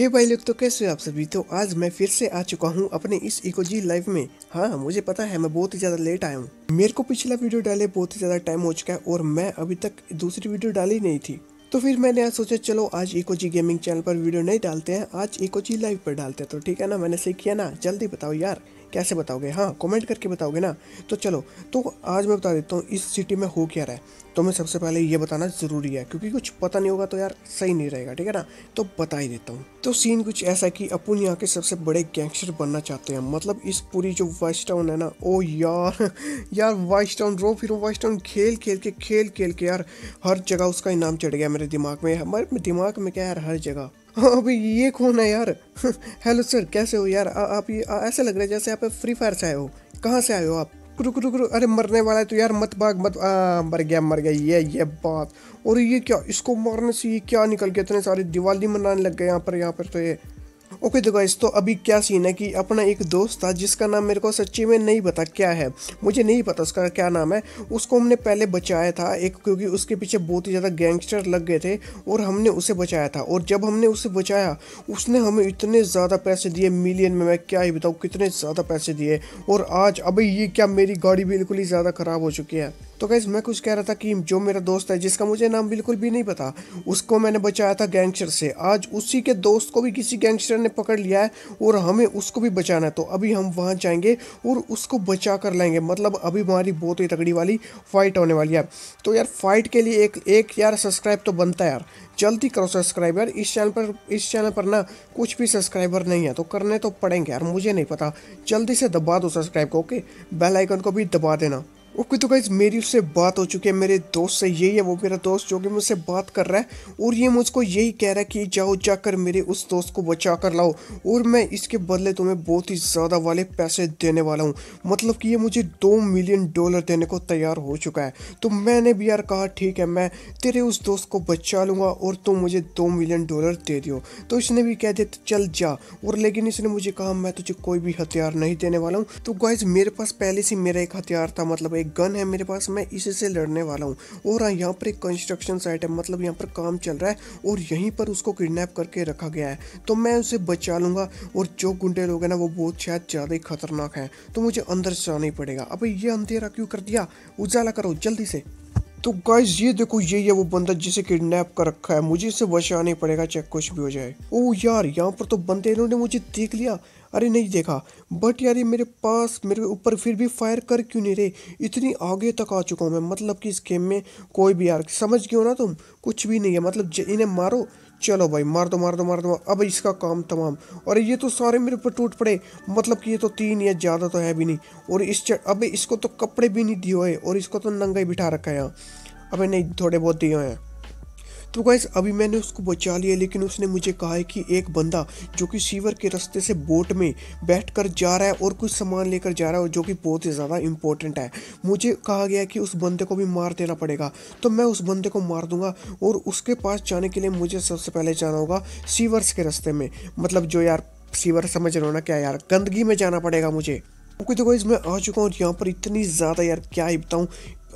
हे hey भाई लोग तो कैसे आप सभी तो आज मैं फिर से आ चुका हूँ अपने इस इको जी लाइव में हाँ मुझे पता है मैं बहुत ही ज़्यादा लेट आया हूँ मेरे को पिछला वीडियो डाले बहुत ही ज़्यादा टाइम हो चुका है और मैं अभी तक दूसरी वीडियो डाली नहीं थी तो फिर मैंने आज सोचा चलो आज इको जी गेमिंग चैनल पर वीडियो नहीं डालते हैं आज इको जी लाइव पर डालते हैं तो ठीक है ना मैंने सही किया ना जल्दी बताओ यार कैसे बताओगे हाँ कमेंट करके बताओगे ना तो चलो तो आज मैं बता देता हूँ इस सिटी में हो क्या रहा है तो मैं सबसे पहले ये बताना ज़रूरी है क्योंकि कुछ पता नहीं होगा तो यार सही नहीं रहेगा ठीक है ना तो बता ही देता हूँ तो सीन कुछ ऐसा है कि अपन यहाँ के सबसे बड़े गैंगस्टर बनना चाहते हैं मतलब इस पूरी जो वाइस टाउन है ना ओ यार यार वाइस टाउन रो फिर वाइस टाउन खेल खेल के खेल खेल के यार हर जगह उसका इनाम चढ़ गया मेरे दिमाग में मेरे दिमाग में क्या यार हर जगह अभी ये कौन है यार हेलो सर कैसे हो यार आ, आप ये ऐसा लग रहा है जैसे आप फ्री फायर से आए हो कहाँ से आए हो आप रुक रुक रुक अरे मरने वाला है तो यार मत भाग मत आ, मर गया मर गया ये ये बात और ये क्या इसको मारने से ये क्या निकल गया इतने सारे दिवाली मनाने लग गए यहाँ पर यहाँ पर तो ये ओके okay तो गाइस तो अभी क्या सीन है कि अपना एक दोस्त था जिसका नाम मेरे को सच्ची में नहीं पता क्या है मुझे नहीं पता उसका क्या नाम है उसको हमने पहले बचाया था एक क्योंकि उसके पीछे बहुत ही ज़्यादा गैंगस्टर लग गए थे और हमने उसे बचाया था और जब हमने उसे बचाया उसने हमें इतने ज़्यादा पैसे दिए मिलियन में मैं क्या ही बताऊँ कितने ज़्यादा पैसे दिए और आज अभी ये क्या मेरी गाड़ी बिल्कुल ही ज़्यादा ख़राब हो चुकी है तो गैस मैं कुछ कह रहा था कि जो मेरा दोस्त है जिसका मुझे नाम बिल्कुल भी नहीं पता उसको मैंने बचाया था गैंगस्टर से आज उसी के दोस्त को भी किसी गैंगस्टर ने पकड़ लिया है और हमें उसको भी बचाना है तो अभी हम वहाँ जाएंगे और उसको बचा कर लाएंगे मतलब अभी हमारी बहुत ही तगड़ी वाली फाइट होने वाली है तो यार फाइट के लिए एक एक यार सब्सक्राइब तो बनता है यार जल्दी करो सब्सक्राइब यार इस चैनल पर इस चैनल पर ना कुछ भी सब्सक्राइबर नहीं है तो करने तो पड़ेंगे यार मुझे नहीं पता जल्दी से दबा दो सब्सक्राइब को ओके बेल आइकन को भी दबा देना ओके तो गाइज मेरी उससे बात हो चुकी है मेरे दोस्त से यही है वो मेरा दोस्त जो कि मुझसे बात कर रहा है और ये मुझको यही कह रहा है कि जाओ जाकर मेरे उस दोस्त को बचा कर लाओ और मैं इसके बदले तुम्हें बहुत ही ज़्यादा वाले पैसे देने वाला हूँ मतलब कि ये मुझे दो मिलियन डॉलर देने को तैयार हो चुका है तो मैंने भी यार कहा ठीक है मैं तेरे उस दोस्त को बचा लूँगा और तुम मुझे दो मिलियन डॉलर दे दियो तो इसने भी कह दिया चल जा और लेकिन इसने मुझे कहा मैं तुझे कोई भी हथियार नहीं देने वाला हूँ तो गाइज मेरे पास पहले से मेरा एक हथियार था मतलब एक गन है मेरे पास मैं इसी से लड़ने वाला हूँ और हाँ यहाँ पर एक कंस्ट्रक्शन साइट है मतलब यहाँ पर काम चल रहा है और यहीं पर उसको किडनैप करके रखा गया है तो मैं उसे बचा लूँगा और जो गुंडे लोग हैं ना वो बहुत शायद ज़्यादा ही खतरनाक है तो मुझे अंदर से आना ही पड़ेगा अब ये अंधेरा क्यों कर दिया उजाला करो जल्दी से तो गाइस ये देखो ये है वो बंदा जिसे किडनैप कर रखा है मुझे इसे बचाना नहीं पड़ेगा चाहे कुछ भी हो जाए ओ यार यहाँ पर तो बंदे इन्होंने मुझे देख लिया अरे नहीं देखा बट यार ये मेरे पास मेरे ऊपर फिर भी फायर कर क्यों नहीं रहे इतनी आगे तक आ चुका हूँ मैं मतलब कि इस गेम में कोई भी यार समझ गए हो ना तुम कुछ भी नहीं है मतलब इन्हें मारो चलो भाई मार दो मार दो मार दो अब इसका काम तमाम और ये तो सारे मेरे ऊपर टूट पड़े मतलब कि ये तो तीन या ज़्यादा तो है भी नहीं और इस अबे इसको तो कपड़े भी नहीं दिए हुए और इसको तो नंगा ही बिठा रखा है यहाँ अबे नहीं थोड़े बहुत दिए हैं तो गाइज अभी मैंने उसको बचा लिया लेकिन उसने मुझे कहा है कि एक बंदा जो कि सीवर के रास्ते से बोट में बैठ कर जा रहा है और कुछ सामान लेकर जा रहा है जो कि बहुत ही ज़्यादा इंपॉर्टेंट है मुझे कहा गया कि उस बंदे को भी मार देना पड़ेगा तो मैं उस बंदे को मार दूंगा और उसके पास जाने के लिए मुझे सबसे पहले जाना होगा सीवर्स के रास्ते में मतलब जो यार सीवर समझ रहे हो ना क्या यार गंदगी में जाना पड़ेगा मुझे ओके तो गाइज मैं आ चुका हूँ यहाँ पर इतनी ज़्यादा यार क्या ही बताऊँ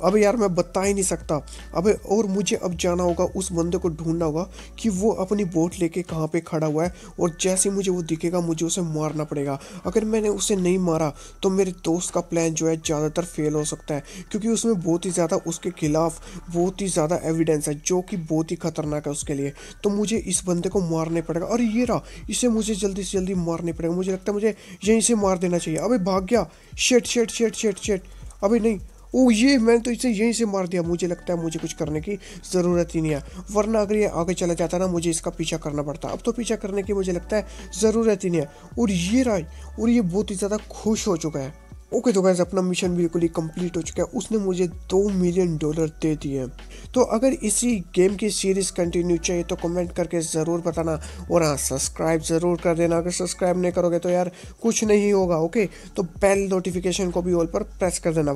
अब यार मैं बता ही नहीं सकता अब और मुझे अब जाना होगा उस बंदे को ढूंढना होगा कि वो अपनी बोट लेके कहाँ पे खड़ा हुआ है और जैसे मुझे वो दिखेगा मुझे उसे मारना पड़ेगा अगर मैंने उसे नहीं मारा तो मेरे दोस्त का प्लान जो है ज़्यादातर फेल हो सकता है क्योंकि उसमें बहुत ही ज़्यादा उसके खिलाफ बहुत ही ज़्यादा एविडेंस है जो कि बहुत ही खतरनाक है उसके लिए तो मुझे इस बंदे को मारने पड़ेगा और ये रहा इसे मुझे जल्दी से जल्दी मारने पड़ेगा मुझे लगता है मुझे यहीं से मार देना चाहिए अभी भाग गया शेट शेट शेट शेट शेट अभी नहीं ओ ये मैंने तो इसे यहीं से मार दिया मुझे लगता है मुझे कुछ करने की ज़रूरत ही नहीं है वरना अगर ये आगे चला जाता ना मुझे इसका पीछा करना पड़ता अब तो पीछा करने की मुझे लगता है ज़रूरत ही नहीं है और ये राय और ये बहुत ही ज़्यादा खुश हो चुका है ओके तो गैस अपना मिशन बिल्कुल ही कंप्लीट हो चुका है उसने मुझे दो मिलियन डॉलर दे दिए हैं तो अगर इसी गेम की सीरीज़ कंटिन्यू चाहिए तो कमेंट करके ज़रूर बताना और हाँ सब्सक्राइब ज़रूर कर देना अगर सब्सक्राइब नहीं करोगे तो यार कुछ नहीं होगा ओके तो बेल नोटिफिकेशन को भी ऑल पर प्रेस कर देना